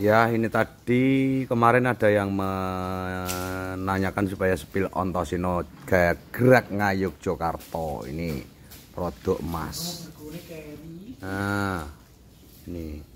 Ya ini tadi kemarin ada yang menanyakan supaya spill on Tosino gaya gerak ngayuk Jokarto ini produk emas. Oh, nah, ini